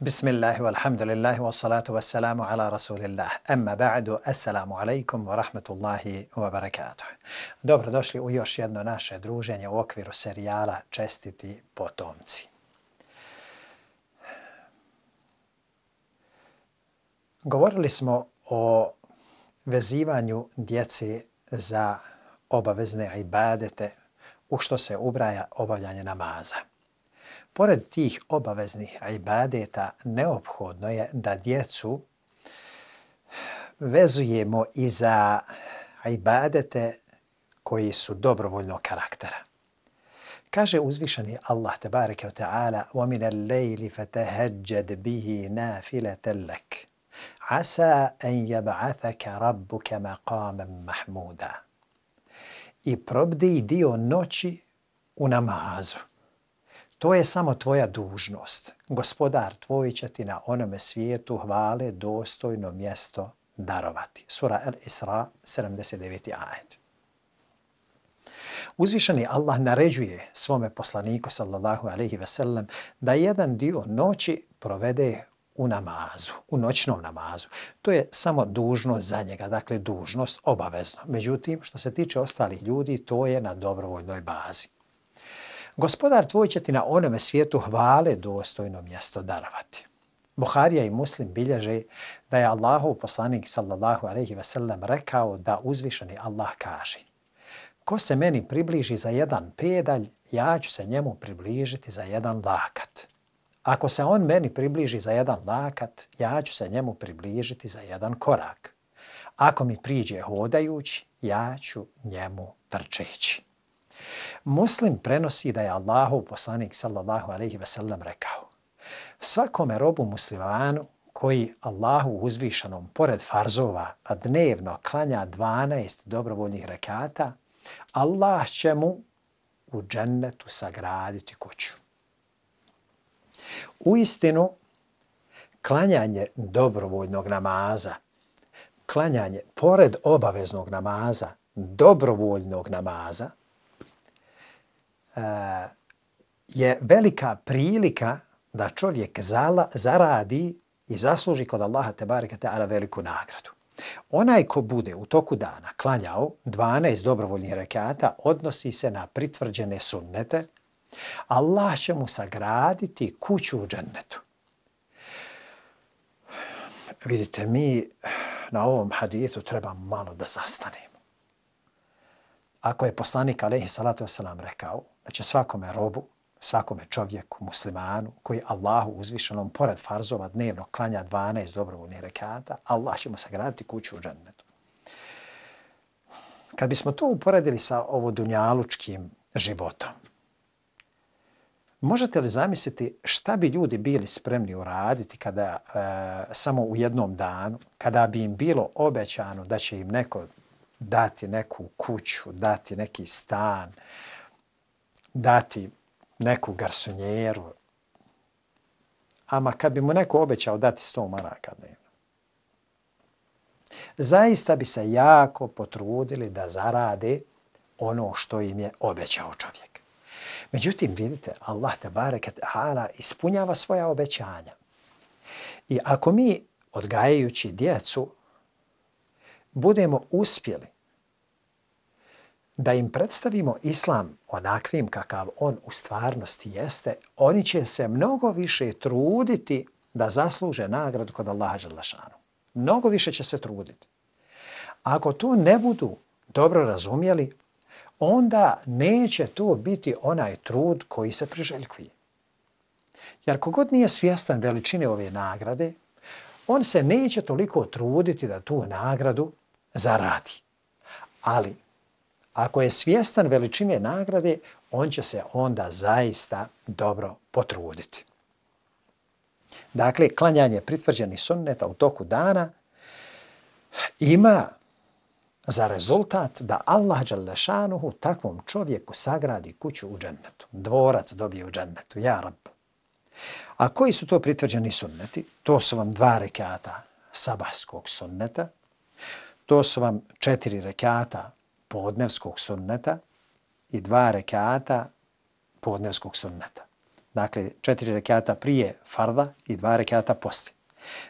بسم الله والحمد لله والصلاة والسلام على رسول الله أما بعد السلام عليكم ورحمة الله وبركاته Dobro došli u još jedno naše druženje u okviru serijala Čestiti potomci. Govorili smo o vezivanju djeci za obavezne ibadete u što se ubraja obavljanje namaza. Pored tih obaveznih ibadeta, neophodno je da djecu vezujemo i za ibadete koji su dobrovoljnog karaktera. Kaže uzvišeni Allah tebareke ve taala: "Wa min al-layli fatahajjad bihi nafilatan lak. Asa an yab'athaka rabbuka maqaman mahmuda." I probdi dio noći u namazu. To je samo tvoja dužnost. Gospodar tvoj će ti na onome svijetu hvale dostojno mjesto darovati. Sura Al-Isra 79. ajed. Uzvišeni Allah naređuje svome poslaniku sallallahu alaihi ve sellem da jedan dio noći provede u namazu, u noćnom namazu. To je samo dužnost za njega, dakle dužnost obavezno. Međutim, što se tiče ostalih ljudi, to je na dobrovoljnoj bazi gospodar tvoj će ti na onome svijetu hvale dostojno mjesto darovati. Buharija i muslim bilježe da je Allahov poslanik sallallahu alaihi ve sellem rekao da uzvišeni Allah kaže ko se meni približi za jedan pedalj, ja ću se njemu približiti za jedan lakat. Ako se on meni približi za jedan lakat, ja ću se njemu približiti za jedan korak. Ako mi priđe hodajući, ja ću njemu trčeći. Muslim prenosi da je Allahov poslanik sallallahu alejhi ve sellem rekao Svakome robu muslimanu koji Allahu uzvišenom pored farzova a dnevno klanja 12 dobrovoljnih rekata, Allah će mu u džennetu sagraditi kuću. U istinu, klanjanje dobrovoljnog namaza, klanjanje pored obaveznog namaza, dobrovoljnog namaza, Eh, je velika prilika da čovjek zala, zaradi i zasluži kod Allaha tebareka ala veliku nagradu. Onaj ko bude u toku dana klanjao 12 dobrovoljnih rekata odnosi se na pritvrđene sunnete, Allah će mu sagraditi kuću u džennetu. Vidite, mi na ovom hadijetu treba malo da zastanemo ako je poslanik alaihi salatu wasalam rekao da će svakome robu, svakome čovjeku, muslimanu, koji Allahu uzvišenom pored farzova dnevno klanja 12 dobrovodnih rekata, Allah će mu sagraditi kuću u džennetu. Kad bismo to uporedili sa ovo dunjalučkim životom, Možete li zamisliti šta bi ljudi bili spremni uraditi kada e, samo u jednom danu, kada bi im bilo obećano da će im neko dati neku kuću, dati neki stan, dati neku garsonjeru. Ama kad bi mu neko obećao dati 100 maraka dnevno, zaista bi se jako potrudili da zarade ono što im je obećao čovjek. Međutim, vidite, Allah te bareket hala ispunjava svoja obećanja. I ako mi odgajajući djecu budemo uspjeli da im predstavimo islam onakvim kakav on u stvarnosti jeste, oni će se mnogo više truditi da zasluže nagradu kod Allaha Đalašanu. Mnogo više će se truditi. Ako to ne budu dobro razumjeli, onda neće to biti onaj trud koji se priželjkuje. Jer kogod nije svjestan veličine ove nagrade, on se neće toliko truditi da tu nagradu zaradi. Ali ako je svjestan veličine nagrade, on će se onda zaista dobro potruditi. Dakle, klanjanje pritvrđenih sunneta u toku dana ima za rezultat da Allah Đalešanuhu takvom čovjeku sagradi kuću u džennetu. Dvorac dobije u džennetu, ja rab. A koji su to pritvrđeni sunneti? To su vam dva rekata sabahskog sunneta, to su vam četiri rekata podnevskog sunneta i dva rekata podnevskog sunneta. Dakle, četiri rekata prije farda i dva rekata poslije.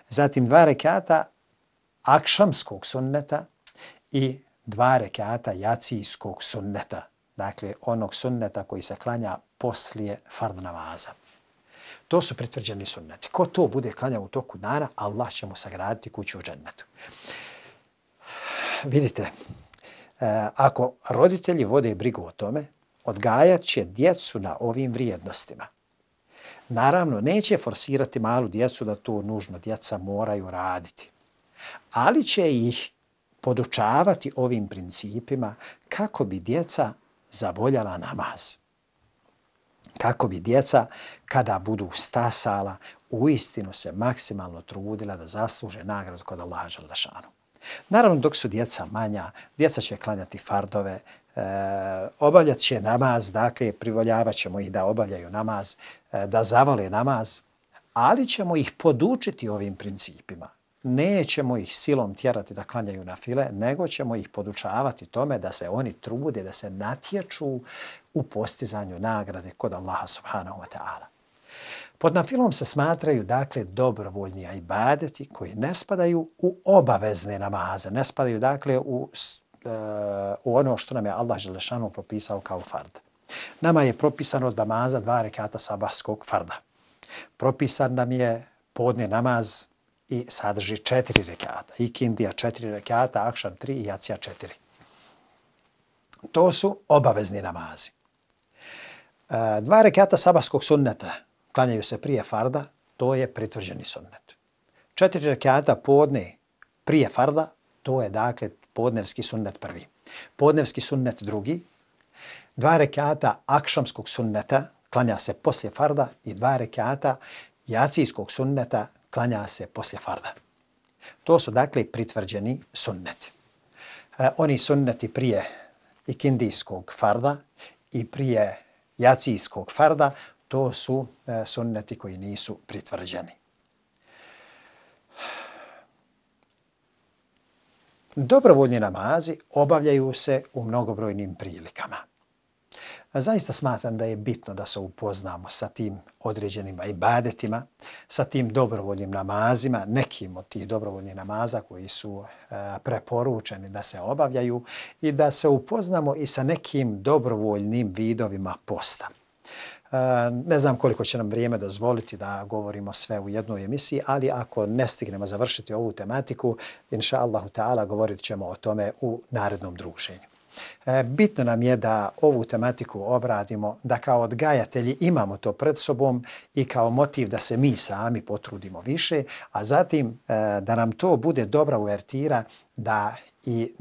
Zatim dva rekata akšamskog sunneta i dva rekata jacijskog sunneta. Dakle, onog sunneta koji se klanja poslije farda namaza. To su pritvrđeni sunneti. Ko to bude klanja u toku dana, Allah će mu sagraditi kuću u džennetu vidite, e, ako roditelji vode brigu o tome, odgajat će djecu na ovim vrijednostima. Naravno, neće forsirati malu djecu da to nužno djeca moraju raditi, ali će ih podučavati ovim principima kako bi djeca zavoljala namaz. Kako bi djeca, kada budu stasala, uistinu se maksimalno trudila da zasluže nagradu kod Allaha Đalešanu. Naravno, dok su djeca manja, djeca će klanjati fardove, e, obavljat će namaz, dakle, privoljavat ćemo ih da obavljaju namaz, e, da zavole namaz, ali ćemo ih podučiti ovim principima. Nećemo ih silom tjerati da klanjaju na file, nego ćemo ih podučavati tome da se oni trude, da se natječu u postizanju nagrade kod Allaha subhanahu wa ta'ala. Pod nafilom se smatraju dakle dobrovoljni ibadeti koji ne spadaju u obavezne namaze, ne spadaju dakle u, e, u ono što nam je Allah Želešanu propisao kao fard. Nama je propisano namaza dva rekata sabahskog farda. Propisan nam je podne namaz i sadrži četiri rekata. Ikindija četiri rekata, Akšan tri i Jacija četiri. To su obavezni namazi. E, dva rekata sabahskog sunneta, klanjaju se prije farda, to je pritvrđeni sunnet. Četiri rekiata podne prije farda, to je dakle podnevski sunnet prvi. Podnevski sunnet drugi, dva rekiata akšamskog sunneta, klanja se poslije farda i dva rekiata jacijskog sunneta, klanja se poslije farda. To su dakle pritvrđeni sunneti. E, oni sunneti prije ikindijskog farda i prije jacijskog farda to su e, sunneti koji nisu pritvrđeni. Dobrovoljni namazi obavljaju se u mnogobrojnim prilikama. Zaista smatram da je bitno da se upoznamo sa tim određenim ibadetima, sa tim dobrovoljnim namazima, nekim od tih dobrovoljnih namaza koji su e, preporučeni da se obavljaju i da se upoznamo i sa nekim dobrovoljnim vidovima posta. Eh, ne znam koliko će nam vrijeme dozvoliti da govorimo sve u jednoj emisiji, ali ako ne stignemo završiti ovu tematiku, inša Allahu ta'ala govorit ćemo o tome u narednom druženju. Eh, bitno nam je da ovu tematiku obradimo, da kao odgajatelji imamo to pred sobom i kao motiv da se mi sami potrudimo više, a zatim eh, da nam to bude dobra uvertira da i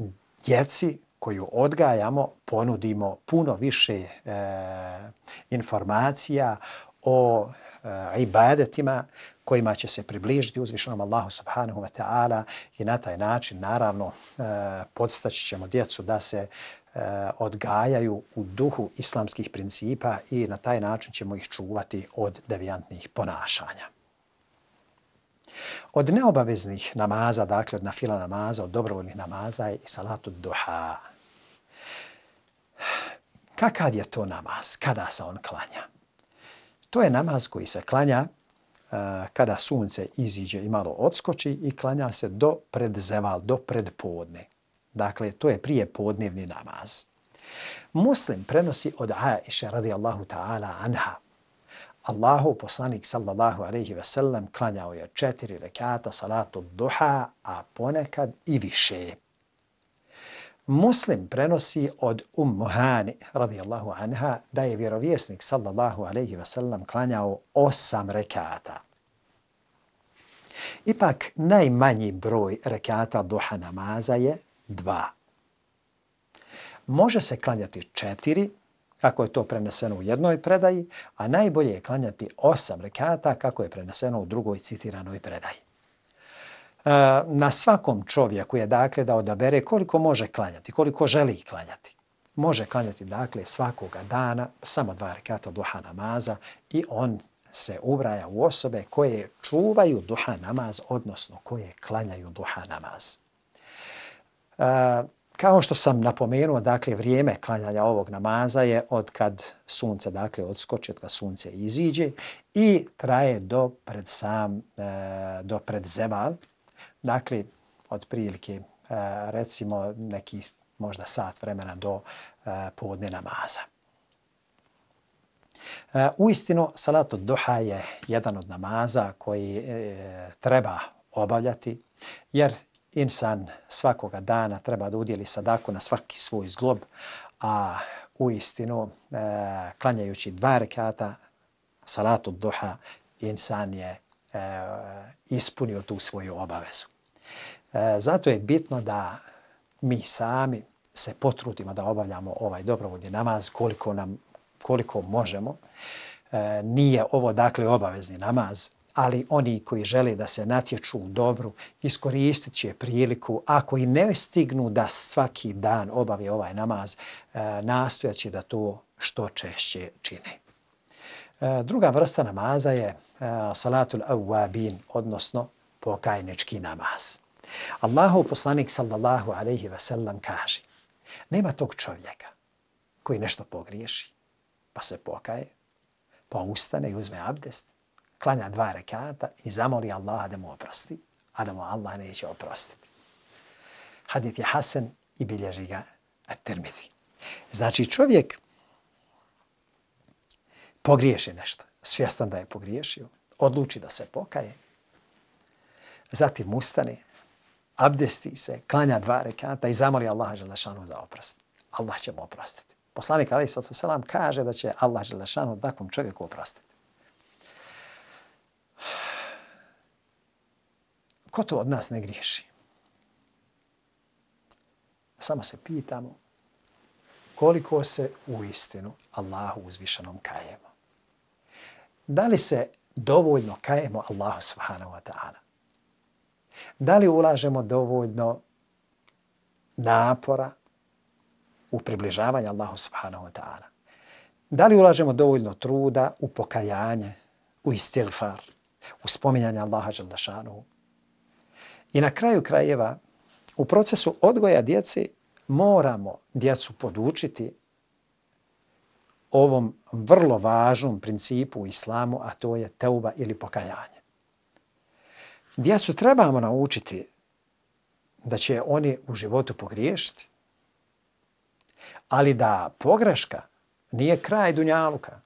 djeci koju odgajamo ponudimo puno više e, informacija o e, ibadetima kojima će se približiti uzvišenom Allahu subhanahu wa ta'ala i na taj način naravno e, podstaći ćemo djecu da se e, odgajaju u duhu islamskih principa i na taj način ćemo ih čuvati od devijantnih ponašanja. Od neobaveznih namaza, dakle od nafila namaza, od dobrovoljnih namaza i salatu duha. Kakav je to namaz? Kada se on klanja? To je namaz koji se klanja uh, kada sunce iziđe i malo odskoči i klanja se do predzeval, do predpodne. Dakle, to je prije podnevni namaz. Muslim prenosi od Aisha radijallahu ta'ala anha. Allahu poslanik sallallahu alaihi ve sellem klanjao je četiri rekata salatu duha, a ponekad i više. Muslim prenosi od Ummuhani radijallahu anha da je vjerovjesnik sallallahu alaihi ve sellem klanjao osam rekata. Ipak najmanji broj rekata duha namaza je dva. Može se klanjati četiri, kako je to preneseno u jednoj predaji, a najbolje je klanjati osam rekata kako je preneseno u drugoj citiranoj predaji. E, na svakom čovjeku je dakle da odabere koliko može klanjati, koliko želi klanjati. Može klanjati dakle svakoga dana samo dva rekata duha namaza i on se ubraja u osobe koje čuvaju duha namaz, odnosno koje klanjaju duha namaz. E, kao što sam napomenuo, dakle, vrijeme klanjanja ovog namaza je od kad sunce, dakle, odskoči, od kad sunce iziđe i traje do pred sam, e, do pred zeval, Dakle, od prilike, e, recimo, neki možda sat vremena do e, povodne namaza. E, u istinu, salatu duha je jedan od namaza koji treba obavljati, jer insan svakoga dana treba da udjeli sadaku na svaki svoj zglob, a u istinu, klanjajući dva rekata, salatu duha, insan je ispunio tu svoju obavezu. E, zato je bitno da mi sami se potrudimo da obavljamo ovaj dobrovoljni namaz koliko nam koliko možemo. E, nije ovo dakle obavezni namaz, ali oni koji žele da se natječu u dobru, iskoristit će priliku, ako i ne stignu da svaki dan obave ovaj namaz, e, nastojaći da to što češće čine. Druga vrsta namaza je salatul awabin, odnosno pokajnički namaz. Allahov poslanik sallallahu alaihi ve sellem kaže nema tog čovjeka koji nešto pogriješi, pa se pokaje, pa ustane i uzme abdest, klanja dva rekata i zamoli Allaha da mu oprosti, a da mu Allah neće oprostiti. Hadith je Hasan i bilježi ga at-Tirmidhi. Znači čovjek pogriješi nešto, svjestan da je pogriješio, odluči da se pokaje, zatim ustane, abdesti se, klanja dva rekata i zamoli Allaha Želešanu za oprost. Allah će mu oprostiti. Poslanik Ali Sotu Selam kaže da će Allah Želešanu takvom čovjeku oprostiti. Ko to od nas ne griješi? Samo se pitamo koliko se u istinu Allahu uzvišenom kajemo. Da li se dovoljno kajemo Allahu subhanahu wa ta'ala? Da li ulažemo dovoljno napora u približavanje Allahu subhanahu wa ta'ala? Da li ulažemo dovoljno truda u pokajanje, u istilfar, u spominjanje Allaha dželdašanuhu? I na kraju krajeva, u procesu odgoja djeci, moramo djecu podučiti ovom vrlo važnom principu u islamu, a to je teuba ili pokajanje. Djecu trebamo naučiti da će oni u životu pogriješiti, ali da pogreška nije kraj dunjaluka.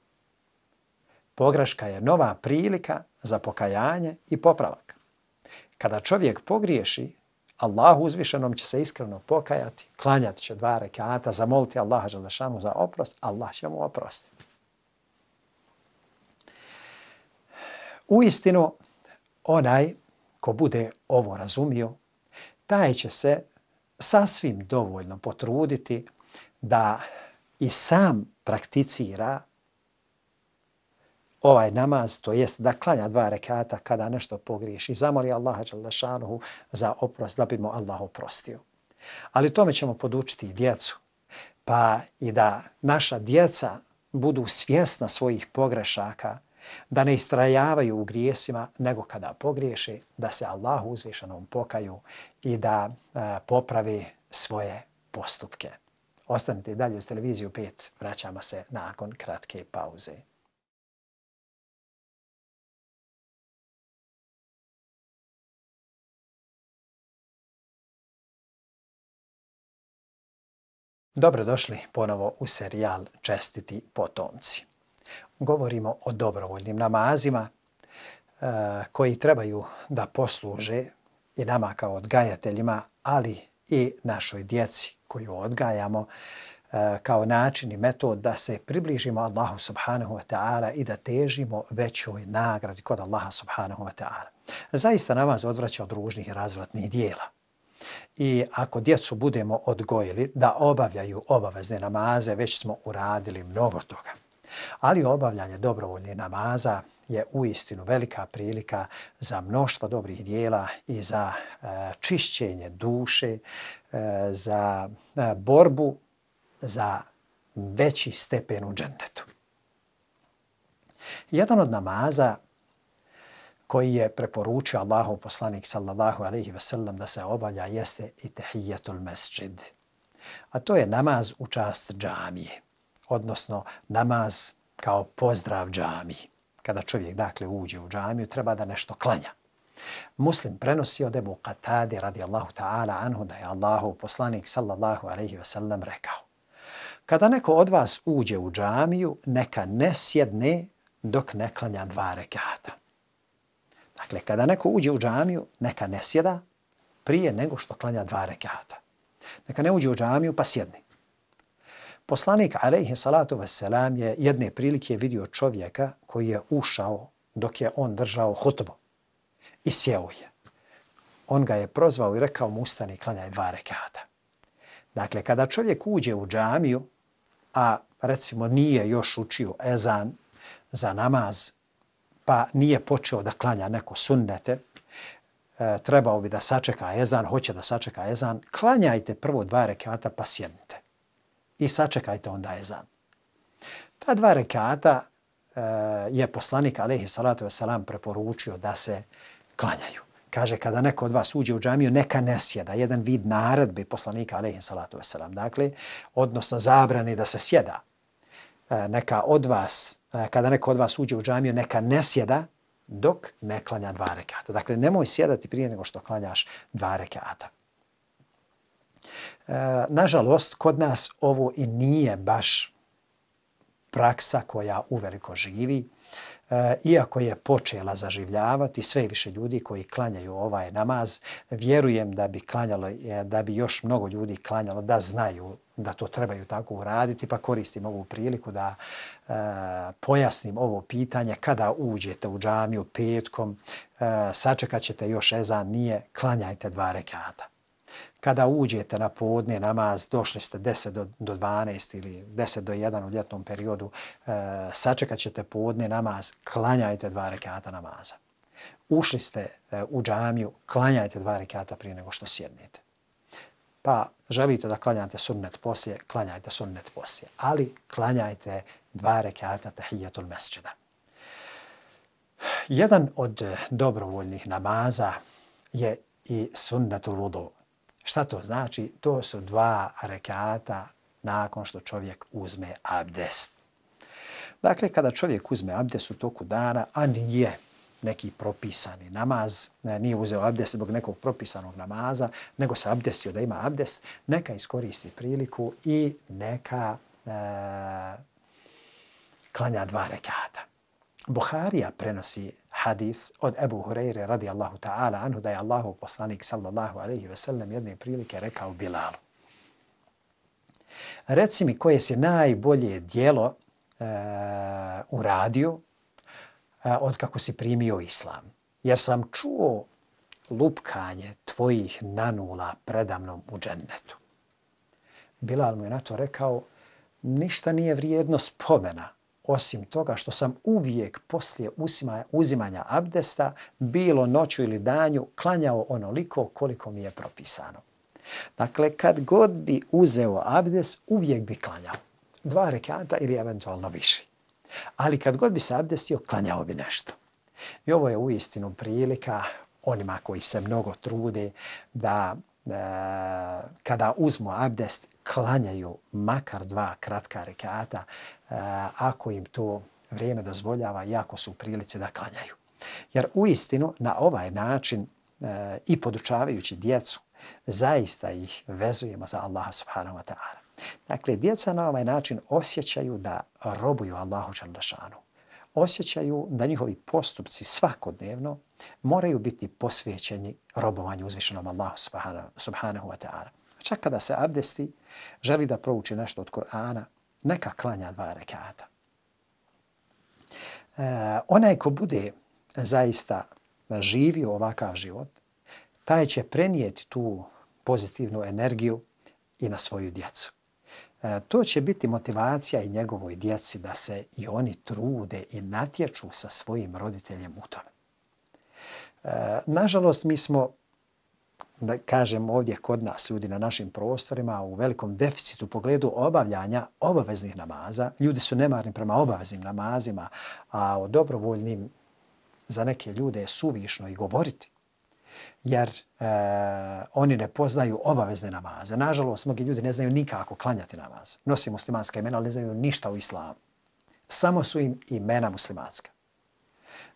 Pogreška je nova prilika za pokajanje i popravak. Kada čovjek pogriješi, Allah uzvišenom će se iskreno pokajati, klanjat će dva rekata, zamoliti Allaha Želešanu za oprost, Allah će mu oprostiti. U istinu, onaj ko bude ovo razumio, taj će se sasvim dovoljno potruditi da i sam prakticira ovaj namaz, to jest da klanja dva rekata kada nešto pogriješ i Zamoli Allaha Đalešanuhu za oprost, da bi mu Allah oprostio. Ali tome ćemo podučiti i djecu. Pa i da naša djeca budu svjesna svojih pogrešaka, da ne istrajavaju u grijesima, nego kada pogriješe, da se Allahu uzvišenom pokaju i da e, popravi svoje postupke. Ostanite dalje uz televiziju 5. Vraćamo se nakon kratke pauze. Dobrodošli ponovo u serijal Čestiti potomci govorimo o dobrovoljnim namazima eh, koji trebaju da posluže i nama kao odgajateljima, ali i našoj djeci koju odgajamo eh, kao način i metod da se približimo Allahu subhanahu wa ta'ala i da težimo većoj nagradi kod Allaha subhanahu wa ta'ala. Zaista namaz odvraća od ružnih i razvratnih dijela. I ako djecu budemo odgojili da obavljaju obavezne namaze, već smo uradili mnogo toga. Ali obavljanje dobrovoljnih namaza je u istinu velika prilika za mnoštvo dobrih dijela i za e, čišćenje duše, e, za e, borbu za veći stepen u džendetu. Jedan od namaza koji je preporučio Allahu poslanik sallallahu alaihi ve sellem da se obavlja jeste i tehijetul mesjid. A to je namaz u čast džamije odnosno namaz kao pozdrav džami. Kada čovjek dakle uđe u džamiju, treba da nešto klanja. Muslim prenosi od Ebu Qatade radijallahu ta'ala anhu da je Allahu poslanik sallallahu alaihi ve sellem rekao Kada neko od vas uđe u džamiju, neka ne sjedne dok ne klanja dva rekata. Dakle, kada neko uđe u džamiju, neka ne sjeda prije nego što klanja dva rekata. Neka ne uđe u džamiju pa sjedne. Poslanik alejhi salatu vesselam je jedne prilike vidio čovjeka koji je ušao dok je on držao hutbu i sjeo je. On ga je prozvao i rekao mu ustani klanjaj dva rekata. Dakle, kada čovjek uđe u džamiju, a recimo nije još učio ezan za namaz, pa nije počeo da klanja neko sunnete, e, trebao bi da sačeka ezan, hoće da sačeka ezan, klanjajte prvo dva rekata pa sjednite i sačekajte onda ezan. Ta dva rekata e, je poslanik alaihi salatu wasalam preporučio da se klanjaju. Kaže, kada neko od vas uđe u džamiju, neka ne sjeda. Jedan vid naredbe poslanika alaihi salatu wasalam. Dakle, odnosno zabrani da se sjeda. E, neka od vas, e, kada neko od vas uđe u džamiju, neka ne sjeda dok ne klanja dva rekata. Dakle, nemoj sjedati prije nego što klanjaš dva rekata. E, nažalost, kod nas ovo i nije baš praksa koja uveliko živi. E, iako je počela zaživljavati sve više ljudi koji klanjaju ovaj namaz, vjerujem da bi klanjalo, e, da bi još mnogo ljudi klanjalo da znaju da to trebaju tako uraditi, pa koristim ovu priliku da e, pojasnim ovo pitanje. Kada uđete u džamiju petkom, e, sačekat ćete još ezan, nije, klanjajte dva rekata. Kada uđete na podne namaz, došli ste 10 do 12 ili 10 do 1 u ljetnom periodu, e, sačekat ćete podne namaz, klanjajte dva rekata namaza. Ušli ste e, u džamiju, klanjajte dva rekata prije nego što sjednete. Pa želite da klanjate sunnet poslije, klanjajte sunnet poslije. Ali klanjajte dva rekata tahijatul mesčeda. Jedan od dobrovoljnih namaza je i sunnetul vodovu. Šta to znači? To su dva rekata nakon što čovjek uzme abdest. Dakle, kada čovjek uzme abdest u toku dana, a nije neki propisani namaz, ne, nije uzeo abdest zbog nekog propisanog namaza, nego se abdestio da ima abdest, neka iskoristi priliku i neka e, klanja dva rekata. Buharija prenosi hadith od Ebu Hureyre radijallahu ta'ala anhu da je Allahu poslanik sallallahu alaihi ve sellem jedne prilike rekao Bilalu. Reci mi koje se najbolje dijelo uh, e, uradio uh, e, od kako si primio islam. Jer sam čuo lupkanje tvojih nanula predamnom u džennetu. Bilal mu je na to rekao, ništa nije vrijedno spomena, osim toga što sam uvijek poslije usima, uzimanja abdesta bilo noću ili danju klanjao onoliko koliko mi je propisano. Dakle, kad god bi uzeo abdest, uvijek bi klanjao. Dva rekata ili eventualno više. Ali kad god bi se abdestio, klanjao bi nešto. I ovo je uistinu prilika onima koji se mnogo trude da E, kada uzmu abdest, klanjaju makar dva kratka rekata, e, ako im to vrijeme dozvoljava, jako su u prilice da klanjaju. Jer u istinu, na ovaj način e, i podučavajući djecu, zaista ih vezujemo za Allaha subhanahu wa ta'ala. Dakle, djeca na ovaj način osjećaju da robuju Allahu čandašanu. Osjećaju da njihovi postupci svakodnevno moraju biti posvećeni robovanju uzvišenom Allahu subhanahu wa ta'ala. Čak kada se abdesti, želi da prouči nešto od Kur'ana, neka klanja dva rekata. E, onaj ko bude zaista živio ovakav život, taj će prenijeti tu pozitivnu energiju i na svoju djecu. E, to će biti motivacija i njegovoj djeci da se i oni trude i natječu sa svojim roditeljem u tome. E, nažalost, mi smo, da kažem ovdje kod nas, ljudi na našim prostorima, u velikom deficitu u pogledu obavljanja obaveznih namaza. Ljudi su nemarni prema obaveznim namazima, a o dobrovoljnim za neke ljude je suvišno i govoriti jer e, oni ne poznaju obavezne namaze. Nažalost, mnogi ljudi ne znaju nikako klanjati namaz. Nosi muslimanska imena, ali ne znaju ništa u islamu. Samo su im imena muslimanska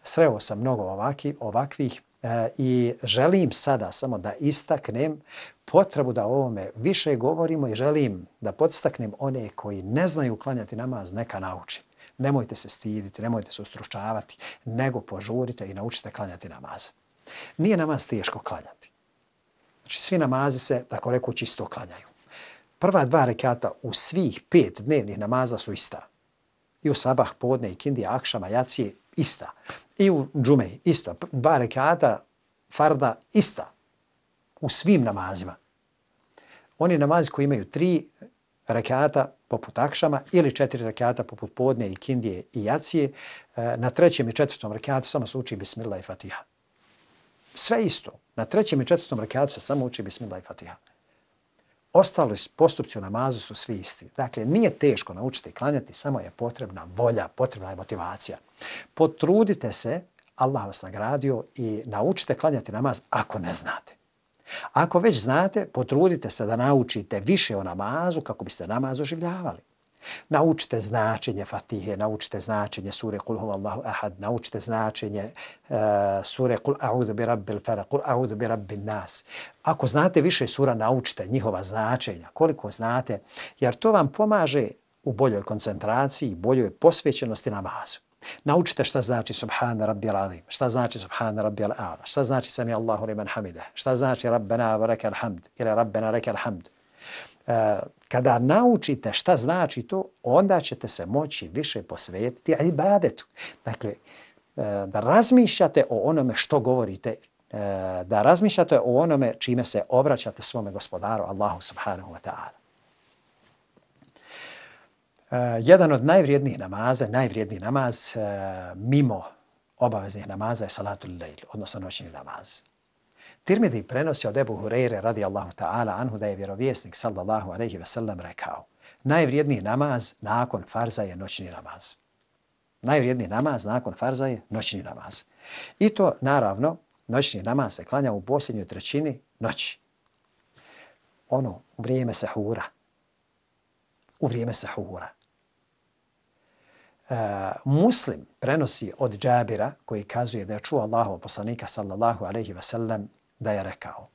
sreo sam mnogo ovaki, ovakvih e, i želim sada samo da istaknem potrebu da o ovome više govorimo i želim da podstaknem one koji ne znaju klanjati namaz, neka nauči. Nemojte se stiditi, nemojte se ustručavati, nego požurite i naučite klanjati namaz. Nije namaz teško klanjati. Znači, svi namazi se, tako rekući, čisto klanjaju. Prva dva rekata u svih pet dnevnih namaza su ista. I u sabah, podne, i kindi, akšama, jacije, ista. I u džume isto, dva rekata, farda, ista. U svim namazima. Oni namazi koji imaju tri rekata poput akšama ili četiri rekata poput podne i kindije i jacije, e, na trećem i četvrtom rekatu samo se uči Bismillah i Fatiha. Sve isto. Na trećem i četvrtom rekatu se samo uči Bismillah i Fatiha. Ostalo postupci u namazu su svi isti. Dakle, nije teško naučiti klanjati, samo je potrebna volja, potrebna je motivacija. Potrudite se, Allah vas nagradio i naučite klanjati namaz ako ne znate. Ako već znate, potrudite se da naučite više o namazu kako biste namaz oživljavali. Naučite značenje Fatihe, naučite značenje sure Kul huva Allahu ahad, naučite značenje uh, sure Kul a'udhu bi rabbil fara, Kul a'udhu bi rabbil nas. Ako znate više sura, naučite njihova značenja, koliko znate, jer to vam pomaže u boljoj koncentraciji i boljoj posvećenosti namazu. Naučite šta znači subhana Rabbi Al-Azim, šta znači subhana Rabbi Al-A'la, šta znači Sami Allahu Liman Hamida, šta znači Rabbena Vareka Al-Hamd ili Rabbena Reka Al-Hamd. E, kada naučite šta znači to, onda ćete se moći više posvetiti ibadetu. Dakle, e, da razmišljate o onome što govorite, e, da razmišljate o onome čime se obraćate svome gospodaru Allahu Subhanahu Wa Ta'ala. Eh, jedan od najvrijednijih namaza, najvrijedniji namaz uh, mimo obaveznih namaza je salatul lejl, odnosno noćni namaz. Tirmidhi prenosi od Ebu Hureyre radijallahu ta'ala anhu da je vjerovjesnik sallallahu aleyhi ve sellem rekao najvrijedniji namaz nakon farza je noćni namaz. Najvrijedniji namaz nakon farza je noćni namaz. I to, naravno, noćni namaz se klanja u posljednjoj trećini noći. Ono, vrijeme sahura. U vrijeme sahura. E, muslim prenosi od Džabira koji kazuje da je čuo Allahov poslanika sallallahu alejhi ve sellem da je rekao.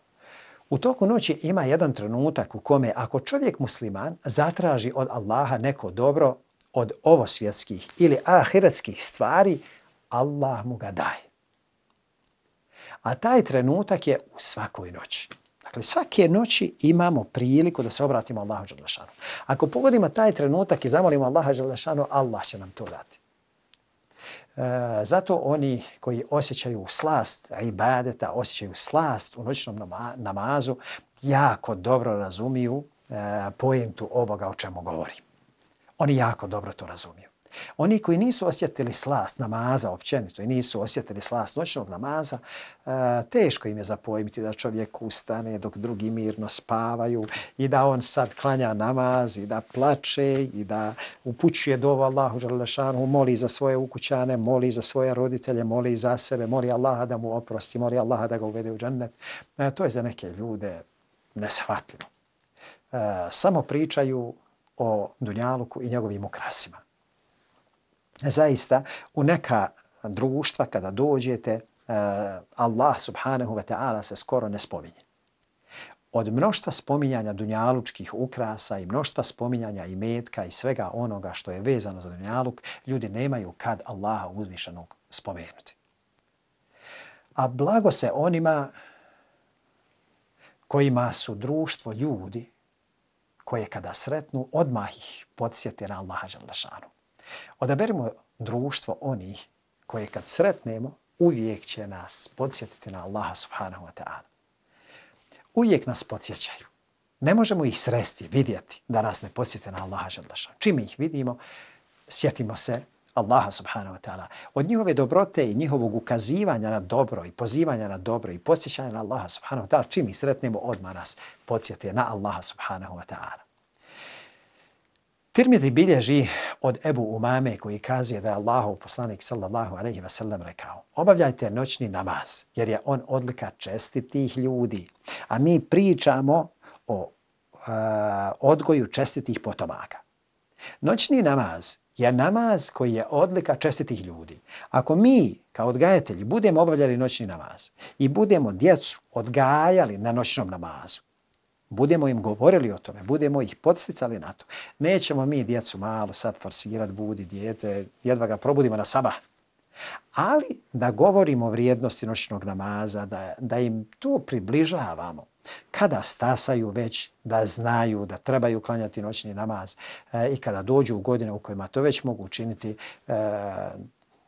U toku noći ima jedan trenutak u kome ako čovjek musliman zatraži od Allaha neko dobro od ovo svjetskih ili ahiretskih stvari, Allah mu ga daje. A taj trenutak je u svakoj noći. Dakle, svake noći imamo priliku da se obratimo Allahu Đalešanu. Ako pogodimo taj trenutak i zamolimo Allaha Đalešanu, Allah će nam to dati. E, zato oni koji osjećaju slast ibadeta, osjećaju slast u noćnom namazu, jako dobro razumiju e, pojentu ovoga o čemu govori. Oni jako dobro to razumiju. Oni koji nisu osjetili slast namaza općenito i nisu osjetili slast noćnog namaza, e, teško im je zapojmiti da čovjek ustane dok drugi mirno spavaju i da on sad klanja namaz i da plače i da upućuje dovo Allahu Đalešanu, moli za svoje ukućane, moli za svoje roditelje, moli za sebe, moli Allaha da mu oprosti, moli Allaha da ga uvede u džennet. E, to je za neke ljude neshvatljivo. E, samo pričaju o Dunjaluku i njegovim ukrasima zaista u neka društva kada dođete, eh, Allah subhanahu wa ta'ala se skoro ne spominje. Od mnoštva spominjanja dunjalučkih ukrasa i mnoštva spominjanja i metka i svega onoga što je vezano za dunjaluk, ljudi nemaju kad Allaha uzvišenog spomenuti. A blago se onima kojima su društvo ljudi koje kada sretnu, odmah ih podsjeti na Allaha Đalešanu. Odaberimo društvo onih koje kad sretnemo, uvijek će nas podsjetiti na Allaha subhanahu wa ta'ala. Uvijek nas podsjećaju. Ne možemo ih sresti, vidjeti da nas ne podsjeti na Allaha žalaša. Čim ih vidimo, sjetimo se Allaha subhanahu wa ta'ala. Od njihove dobrote i njihovog ukazivanja na dobro i pozivanja na dobro i podsjećanja na Allaha subhanahu wa ta'ala, čim ih sretnemo, odmah nas podsjeti na Allaha subhanahu wa ta'ala. Tirmidhi bilježi od Ebu Umame koji kazuje da je Allahov poslanik sallallahu alaihi ve sellem rekao obavljajte noćni namaz jer je on odlika čestitih ljudi. A mi pričamo o e, odgoju čestitih potomaka. Noćni namaz je namaz koji je odlika čestitih ljudi. Ako mi kao odgajatelji budemo obavljali noćni namaz i budemo djecu odgajali na noćnom namazu, Budemo im govorili o tome, budemo ih podsticali na to. Nećemo mi djecu malo sad forsirati, budi djete, jedva ga probudimo na sabah. Ali da govorimo o vrijednosti noćnog namaza, da, da im to približavamo. Kada stasaju već da znaju da trebaju klanjati noćni namaz e, i kada dođu u godine u kojima to već mogu učiniti, e,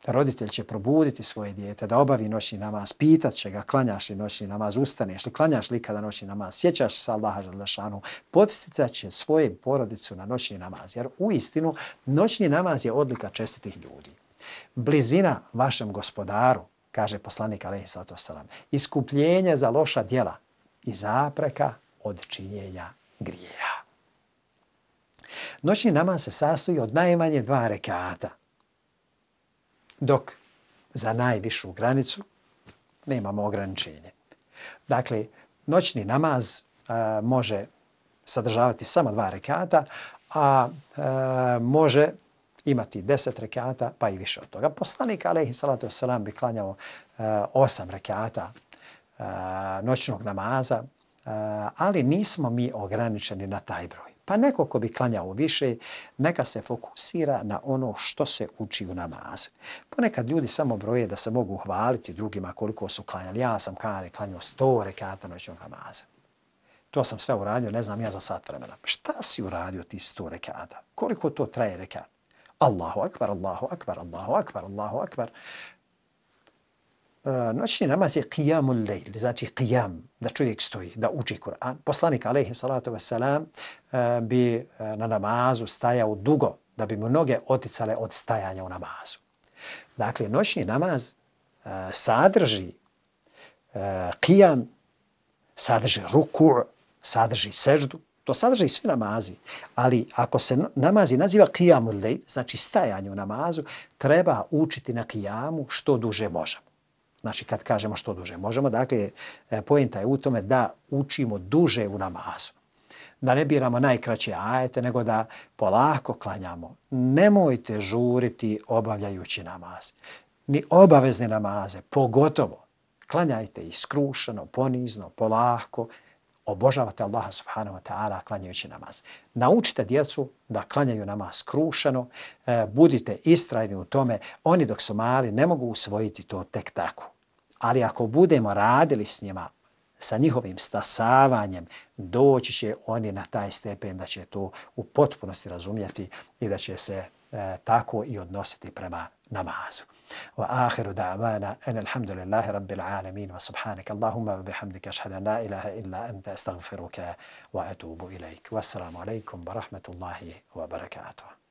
Roditelj će probuditi svoje dijete, da obavi noćni namaz, pitat će ga, klanjaš li noćni namaz, ustaneš li, klanjaš li kada noćni namaz, sjećaš sa Allaha Želešanu, podsticat će svoje porodicu na noćni namaz. Jer u istinu, noćni namaz je odlika čestitih ljudi. Blizina vašem gospodaru, kaže poslanik Alehi Sato Salam, iskupljenje za loša djela i zapreka od činjenja grija. Noćni namaz se sastoji od najmanje dva rekata – dok za najvišu granicu nemamo ograničenje. Dakle, noćni namaz a, e, može sadržavati samo dva rekata, a, a e, može imati 10 rekata pa i više od toga. Poslanik alejhi salatu vesselam bi klanjao uh, osam rekata uh, noćnog namaza, uh, ali nismo mi ograničeni na taj broj. Pa neko ko bi klanjao više, neka se fokusira na ono što se uči u namazu. Ponekad ljudi samo broje da se mogu hvaliti drugima koliko su klanjali. Ja sam kare klanjao sto rekata noćnog namaza. To sam sve uradio, ne znam ja za sat vremena. Šta si uradio ti sto rekata? Koliko to traje rekata? Allahu akbar, Allahu akbar, Allahu akbar, Allahu akbar. Eh, noćni namaz je qiyamul lejl, znači qiyam, da čovjek stoji, da uči Kur'an. Poslanik alaihi salatu wasalam eh, bi eh, na namazu stajao dugo, da bi mu noge oticale od stajanja u namazu. Dakle, noćni namaz sadrži qiyam, sadrži ruku', sadrži seždu, To sadrži sve namazi, ali ako se namazi naziva qiyamul lejl, znači stajanje u namazu, treba učiti na qiyamu što duže možemo. Znači kad kažemo što duže. Možemo, dakle, e, pojenta je u tome da učimo duže u namazu. Da ne biramo najkraće ajete, nego da polako klanjamo. Nemojte žuriti obavljajući namaz. Ni obavezne namaze, pogotovo. Klanjajte iskrušeno, ponizno, polako, obožavate Allaha subhanahu wa ta'ala klanjajući namaz. Naučite djecu da klanjaju namaz krušeno, e, budite istrajni u tome. Oni dok su mali ne mogu usvojiti to tek tako. Ali ako budemo radili s njima, sa njihovim stasavanjem, doći će oni na taj stepen da će to u potpunosti razumjeti i da će se e, tako i odnositi prema namazu. وآخر دعوانا أن الحمد لله رب العالمين وسبحانك اللهم وبحمدك أشهد أن لا إله إلا أنت أستغفرك وأتوب إليك والسلام عليكم ورحمة الله وبركاته